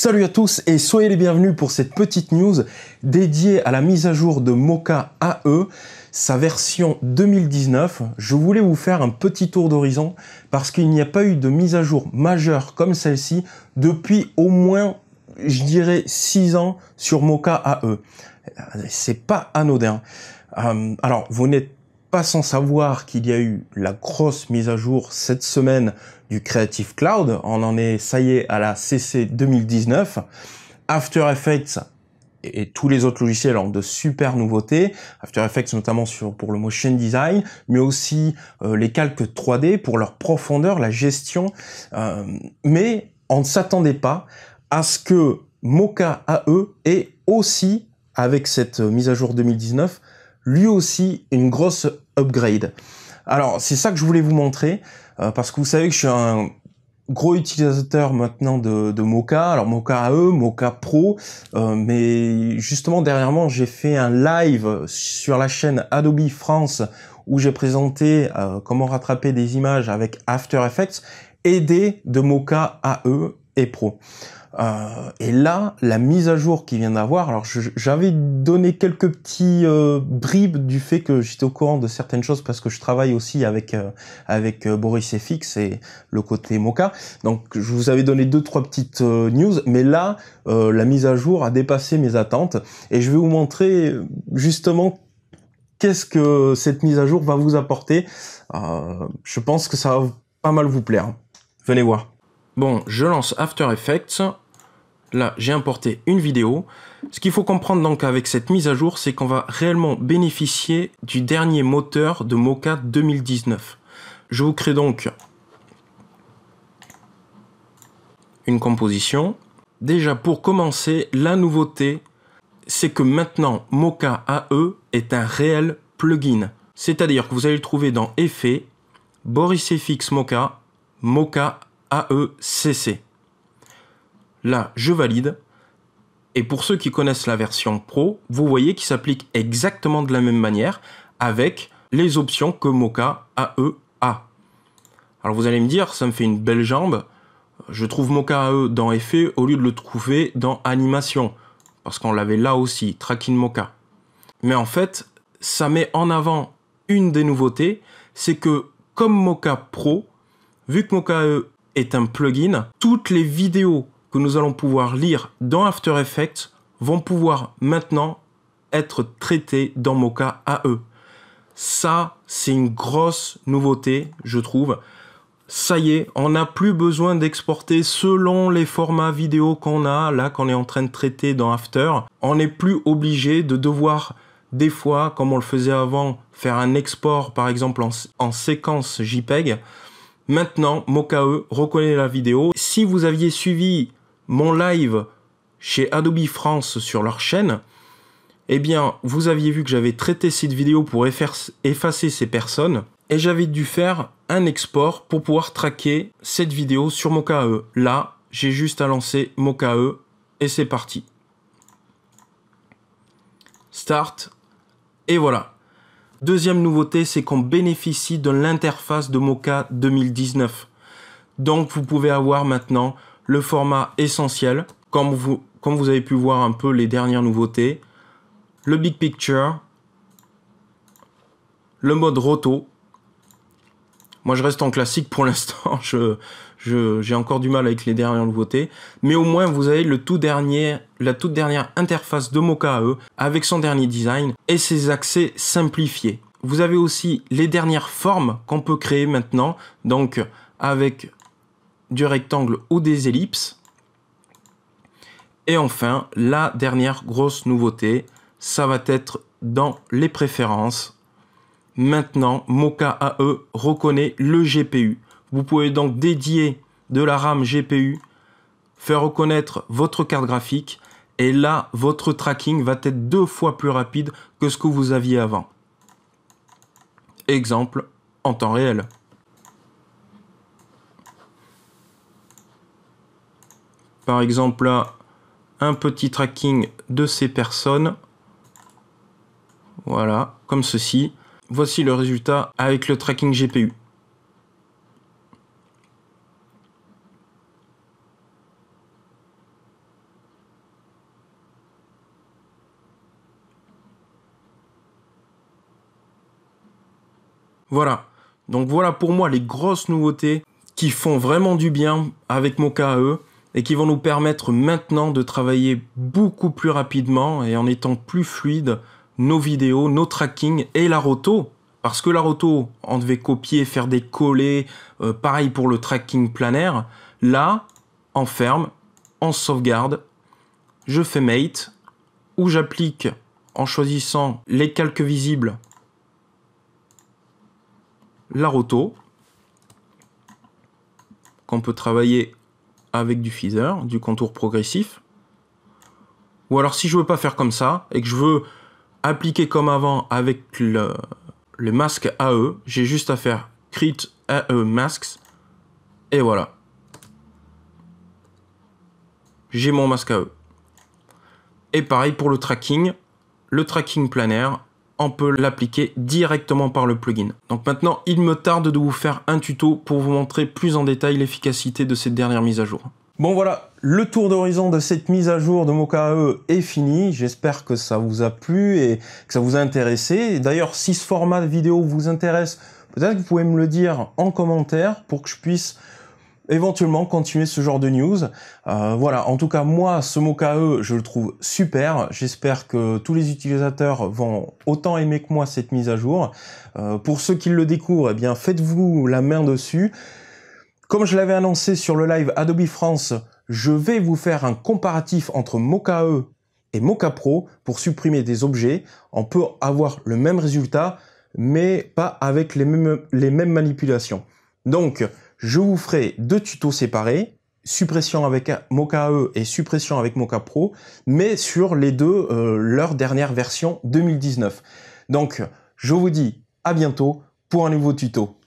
Salut à tous et soyez les bienvenus pour cette petite news dédiée à la mise à jour de Mocha AE, sa version 2019. Je voulais vous faire un petit tour d'horizon parce qu'il n'y a pas eu de mise à jour majeure comme celle-ci depuis au moins, je dirais, 6 ans sur Mocha AE. C'est pas anodin. Euh, alors, vous n'êtes pas sans savoir qu'il y a eu la grosse mise à jour cette semaine du Creative Cloud. On en est, ça y est, à la CC 2019. After Effects et, tous les autres logiciels ont de super nouveautés. After Effects notamment sur, pour le motion design, mais aussi euh, les calques 3D pour leur profondeur, la gestion. Euh, mais on ne s'attendait pas à ce que Mocha AE ait aussi, avec cette euh, mise à jour 2019, lui aussi une grosse upgrade. Alors c'est ça que je voulais vous montrer, euh, parce que vous savez que je suis un gros utilisateur maintenant de, de Mocha, alors Mocha AE, Mocha Pro, euh, mais justement dernièrement j'ai fait un live sur la chaîne Adobe France où j'ai présenté euh, comment rattraper des images avec After Effects aidé de Mocha AE et pro. Euh, et là, la mise à jour qui vient d'avoir, alors j'avais donné quelques petits euh, bribes du fait que j'étais au courant de certaines choses parce que je travaille aussi avec euh, avec Boris FX et le côté Mocha. Donc je vous avais donné deux trois petites news, mais là, la mise à jour a dépassé mes attentes et je vais vous montrer justement qu'est-ce que cette mise à jour va vous apporter. je pense que ça va pas mal vous plaire. Venez voir. Bon, je lance After Effects. Là, j'ai importé une vidéo. Ce qu'il faut comprendre donc avec cette mise à jour, c'est qu'on va réellement bénéficier du dernier moteur de Mocha 2019. Je vous crée donc une composition. Déjà pour commencer, la nouveauté, c'est que maintenant Mocha AE est un réel plugin. C'est-à-dire que vous allez le trouver dans Effets, Boris FX Mocha, Mocha AECC. Là, je valide. Et pour ceux qui connaissent la version Pro, vous voyez qu'il s'applique exactement de la même manière avec les options que Mocha AE a. Alors vous allez me dire, ça me fait une belle jambe. Je trouve Mocha AE dans Effet au lieu de le trouver dans Animation. Parce qu'on l'avait là aussi, Tracking Mocha. Mais en fait, ça met en avant une des nouveautés, c'est que comme Mocha Pro, vu que Mocha AE un plugin. Toutes les vidéos que nous allons pouvoir lire dans After Effects vont pouvoir maintenant être traitées dans Mocha AE. Ça, c'est une grosse nouveauté, je trouve. Ça y est, on n'a plus besoin d'exporter selon les formats vidéo qu'on a, là qu'on est en train de traiter dans After. On n'est plus obligé de devoir, des fois, comme on le faisait avant, faire un export, par exemple, en séquence JPEG. Maintenant, Mokae reconnaît la vidéo. Si vous aviez suivi mon live chez Adobe France sur leur chaîne, eh bien, vous aviez vu que j'avais traité cette vidéo pour effacer ces personnes et j'avais dû faire un export pour pouvoir traquer cette vidéo sur Mokae. Là, j'ai juste à lancer Mokae et c'est parti. Start. Et voilà, Deuxième nouveauté, c'est qu'on bénéficie de l'interface de Mocha 2019. Donc vous pouvez avoir maintenant le format essentiel, comme vous, comme vous avez pu voir un peu les dernières nouveautés, le Big Picture, le mode Roto, moi, je reste en classique pour l'instant. Je, j'ai encore du mal avec les dernières nouveautés. Mais au moins, vous avez le tout dernier, la toute dernière interface de Mocha e avec son dernier design et ses accès simplifiés. Vous avez aussi les dernières formes qu'on peut créer maintenant. Donc, avec du rectangle ou des ellipses. Et enfin, la dernière grosse nouveauté, ça va être dans les préférences Maintenant, Mocha AE reconnaît le GPU. Vous pouvez donc dédier de la RAM GPU, faire reconnaître votre carte graphique, et là, votre tracking va être deux fois plus rapide que ce que vous aviez avant. Exemple, en temps réel. Par exemple, là, un petit tracking de ces personnes. Voilà, comme ceci. Voici le résultat avec le tracking GPU. Voilà. Donc voilà pour moi les grosses nouveautés qui font vraiment du bien avec Mocha AE et qui vont nous permettre maintenant de travailler beaucoup plus rapidement et en étant plus fluide nos vidéos, nos tracking et la roto. Parce que la roto, on devait copier, faire des collés, euh, pareil pour le tracking planaire. Là, en ferme, en sauvegarde, je fais mate, ou j'applique en choisissant les calques visibles la roto, qu'on peut travailler avec du feather, du contour progressif. Ou alors si je veux pas faire comme ça, et que je veux appliqué comme avant avec le, le masque AE. J'ai juste à faire crit AE masks. Et voilà. J'ai mon masque AE. Et pareil pour le tracking. Le tracking planaire, on peut l'appliquer directement par le plugin. Donc maintenant, il me tarde de vous faire un tuto pour vous montrer plus en détail l'efficacité de cette dernière mise à jour. Bon voilà, le tour d'horizon de cette mise à jour de Mocha.e est fini. J'espère que ça vous a plu et que ça vous a intéressé. D'ailleurs, si ce format de vidéo vous intéresse, peut-être que vous pouvez me le dire en commentaire pour que je puisse éventuellement continuer ce genre de news. Euh, voilà, en tout cas moi, ce Mocha.e, je le trouve super. J'espère que tous les utilisateurs vont autant aimer que moi cette mise à jour. Euh, pour ceux qui le découvrent, eh bien faites-vous la main dessus. Comme je l'avais annoncé sur le live Adobe France, je vais vous faire un comparatif entre Mocha e et Mocha Pro pour supprimer des objets. On peut avoir le même résultat, mais pas avec les mêmes, les mêmes manipulations. Donc, je vous ferai deux tutos séparés, suppression avec Mocha e et suppression avec Mocha Pro, mais sur les deux, euh, leur dernière version 2019. Donc, je vous dis à bientôt pour un nouveau tuto.